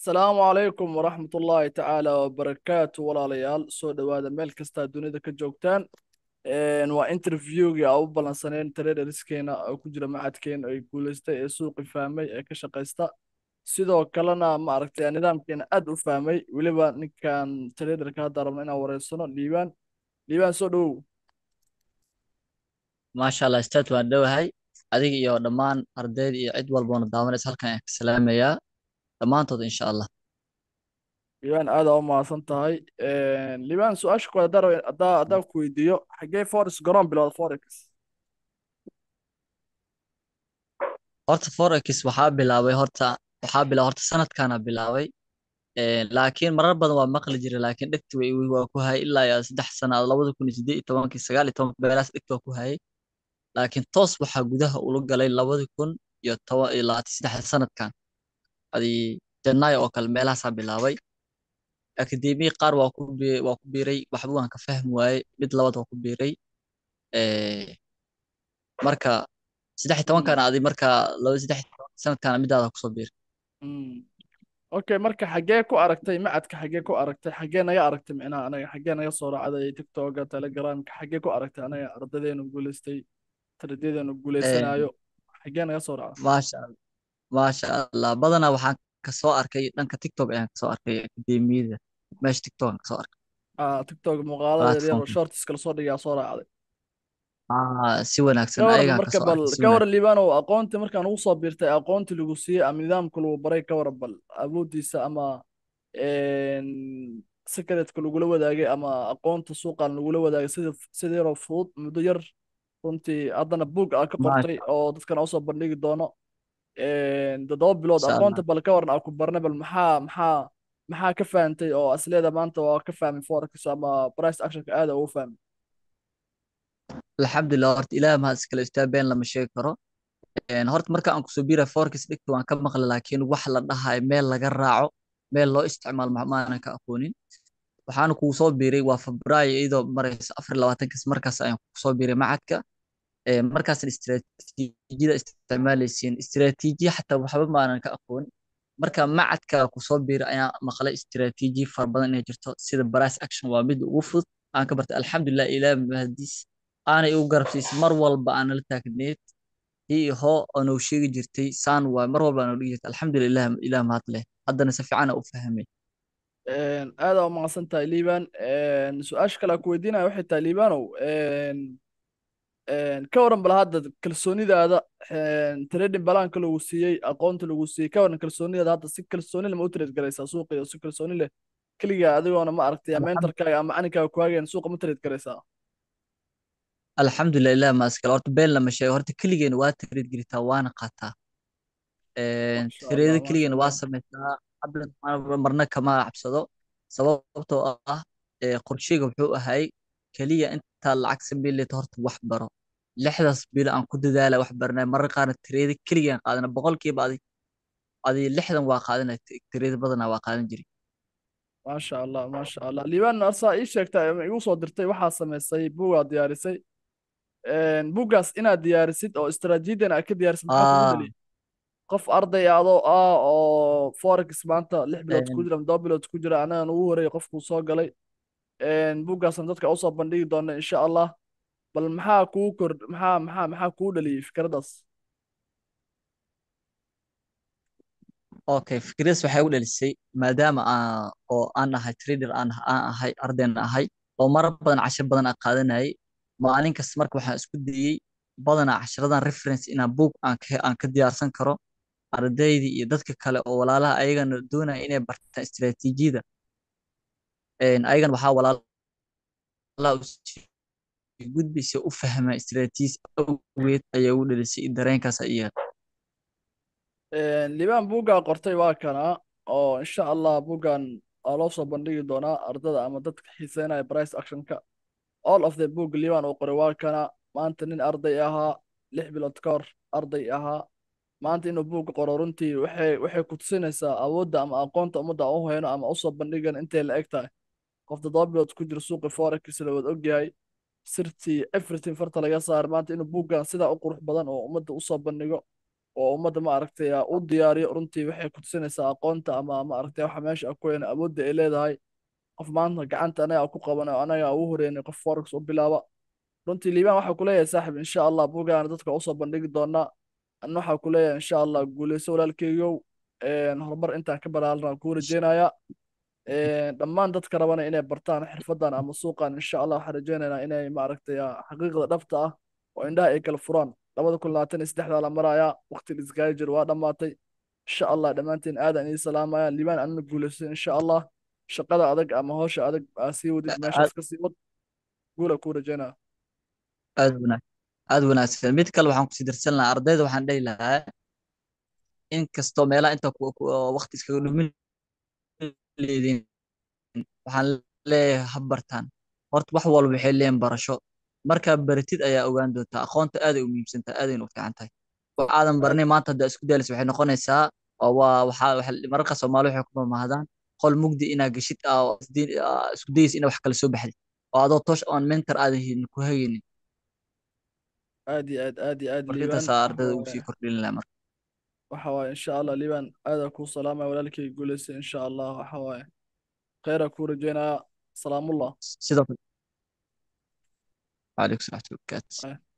asalaamu calaykum waraxmat ullaahi tacaala wabarakaatu walaalayaal soo dhowaada meel kastaa dunida ka joogtaan waa interviewgii a u ballansaneen tareereriskeena oo ku jira macadkeena ee guuleystay ee suuqi fahmay ee ka shaqaysta sidoo kalena ma aragtay nidaamkeena aad u fahmay weliba ninkan tareederka hadda rabno inaan wareysano dhiibaan dhiibaan soo dhowow maasha allah staad waan dhowahay adiga iyo dhammaan ardayda iyo cid walboona daawanaysa halkan aan ka salaamayaa dhammaantood insha allah liibaan aada u mahadsan tahay liban su-aasha kale haddaa haddaa haddaan ku weydiiyo xaggee forex garoon bilowda forex horta forex waxaa bilaabay horta waxaa bilaabay horta sanadkaana bilaabay laakiin marar badan waa maqli jiray laakiin dhegti way waa ku hayay ilaa iyo saddex sanaad labada kun iyo sideed iyo tobankii sagaal iyo tobanka beelaas dhegti waa ku hayay laakiin toos waxaa gudaha ula galay labadi kun iyo toban iyo labaatan saddexda sanadkan adii janay oo kale meelahaasaa bilaabay akademiya qaar waa ku biiray waxba waan ka fahmi waaye mid labaad waa ku biiray marka saddex tobankana adi marka laba saddex sanadkana midaada kusoo biiray mm. okay marka xaggee ku aragtay macadka xaggee ku aragtay xaggee naga aragtay micnaha anaga xaggee naga soo raacday tiktoka telegramka xaggee ku aragtay anaga ardadeenu guulaystay taradyadenu guulaysanayo xaggee naga soo raacda maasha allah maasha allah badanaa waxaan kasoo arkay dhanka tiktok ayaan kasoo arkay akademiyada meesha tiktok aan kasoo arkay ah, tiktok muuqaaladeeda dhigaa soo raacday ah, si wanaagsan ayagaa bal ka wara liibanow markaan ugu soo biirtay aqoonti lagu siiyey ama nidaamka lagu baray ka bal awoodiisa ama secretka lagula wadaagay ama aqoonta suuqan lagula wadaagay sida yaroo fudud muddo yar runtii haddana buug aa ka qortay oo dadkana usoo bandhigi doono toddoba bilood aqoonta bal ka waran aku barna bal maxaa maxaa maxaa ka fahantay oo asleeda maanta waa ka fahmay forex ama price actionka aada ugu fahmay alxamdulilah horta ilaah maha iskala istaabeen lama sheegi karo horta marka aan kusoo biira forex dhigta waan ka maqlay laakiin wax la dhahayo meel laga raaco meel loo isticmaalo maanan ka aqoonin waxaana kugu biiray waa febraayo iyadoo marayso afar labaatankas markaas ayaan kugu biiray macadka markaasad istraatiijiyada isticmaalaysiin istraatiijiya xataa waxba maanan ka aqoon marka macadka kusoo biira ayaa maqlay istraatiiji fara badan inay jirto sida baraas action waa mid ugu fudud aan ka bartay alxamdulilah ilaa mahadiis aanay igu garabsiis mar walba aan la taagneed hii hoo aanou sheegi jirtay saan waay mar walba aanou dhigi jirtay alxamdulilah ilaa mahad leh haddana si fiican u fahmay aadaa u maqsan tahay liibaan su-aasha kale aan ku weydiinaya waxay tahay liibaanow ka waran bal hadda kalsoonidaada trading balaanka lagu siiyey aqoonta lagu siiyey ka waran kalsoonidaada hadda si kalsooni lama u trade garaysaa suuqiyo si kalsooni leh keligaa adigoona ma aragtay mentorkaaga ama aninkaaga kuhagayn suuqa ma trade garaysaa alxamdulilah maaskal horta been lama sheego horta keligeena waa trade garitaa waana qaataa tradeada keligeena waa samaysaa marna kama cabsado sababto ah qorsheyga wuxuu ahay keliya intaa lacag sameyleeta horta wax baro lixdaas bilo aan ku dadaala wax barnay marar qaarna tireeda keligaan qaadana boqolkiiba adi adi lixdan waa qaadana tireeda badanaa waa qaadan jiray maasha allah maasha allah liibaan arsaa ii sheegta ma igu soo dirtay waxaa samaysay bugaa diyaarisay bugaas inaad diyaarisid oo istaraatiijiyadan aad ka diyaarisid qof arday adoo ah oo forex maanta lix bilood ku jira todoba bilood ku jira anagan ugu horreeyay qofkuu soo galay bugaasna dadka usoo bandhigi doona insha allah bal maxaa kuu kor maxaa maxaa maxaa kuu dhaliyey fikradaas okay fikraddaas waxay u dhalisay maadaama aan oo aan ahay trader aan aan ahay ardayna ahay oo marar badan cashir badan aan qaadanayay maalin kasta marka waxaan isku dayey badanaa casharadan reference inaan book aan ka aan ka diyaarsan karo ardaydii iyo dadka kale oo walaalaha ayagana doonaya inay bartaan istiraatiijiyada ayagan waxaa walaalaha gudbisa u fahma istraatiis awgeed ayaa u dhalisay dareenkaas ayaa libaan buuggaa qortay waa kana oo insha allah buuggaan aa loo soo bandhigi doonaa ardada ama dadka xiiseynaya brice actionka all of the book libaan uu qoray waa kana maanta nin arday ahaa lix bilood ka arday ahaa maanta inuu buugga qoro runtii waxay ku tusinaysaa awoodda ama aqoonta ummadda aan u hayno ama usoo bandhigan intay la eg tahay qof toddoba bilood ku jiro suuqii forex la wada ogyahay sirti everything farta laga saar maanta inuu buuggan sidaa u qurux badan oo ummadda usoo bandhigo oo ummadda maaragtay u diyaariyo runtii waxay ku tusinaysaa aqoonta ama maaragtay waxa meesha ku een awoodda ay leedahay qof maanta gacanta anagaa ku qabanayo anagaa ugu horeynay qof forex u bilaaba runtii liibaan waxaa ku leeyahay saaxib insha allah buuggaana dadka usoo bandhigi doonaa an waxaa ku leeyahay insha allah guuleyso walaalkeygow horumar intaan ka balaalanaa kuu rajeynaya dhammaan dadka rabana inay bartaan xirfadan ama suuqan insha allah waxaan rajeynaynaa inay maaragtay ah, xaqiiqda dhabta ah oo indhaha ay kala furaan labada kun labaatan iyo saddexdaa la maraaya waqtiga jir waa dhammaatay insha allah dhammaantiin aadan idin salaamaya liibaan anina guulayso insha allah shaqada adag ama hoosha adag aa ah, sii wadid meeshaas ka sii wad guula kuu rajeynaya aad wanaag aad wanaagsan mid kale waxaan kusii dirsan lahaa ardayda waxaan dhihi lahaa in meelaha inta waqti iskaga dhumin leediin waxaan leeyahay ha bartaan horta wax walba waxay leeyihin barasho markaa baratid ayaa ogaan doontaa aqoonta aaday u muhiimsantaa aadayna u fiican tahay aadan barnay maanta haddaa isku daalis waxay noqonaysaa mararka soomaali waxay ku mamaahdaan qol mugdi inaa geshid isku dayis inaa wax kala soo baxday oo adoo toosh on mentor aadan ku hagaynin aad iyo aad aad iyo aad ardada ugu sii kordhin lahaa marka وحواي إن شاء الله لبن هذا كو سلامة ولك يقولس إن شاء الله وحواي خير كو رجينا سلام الله سيدة عليك سلامة وبركاته آه.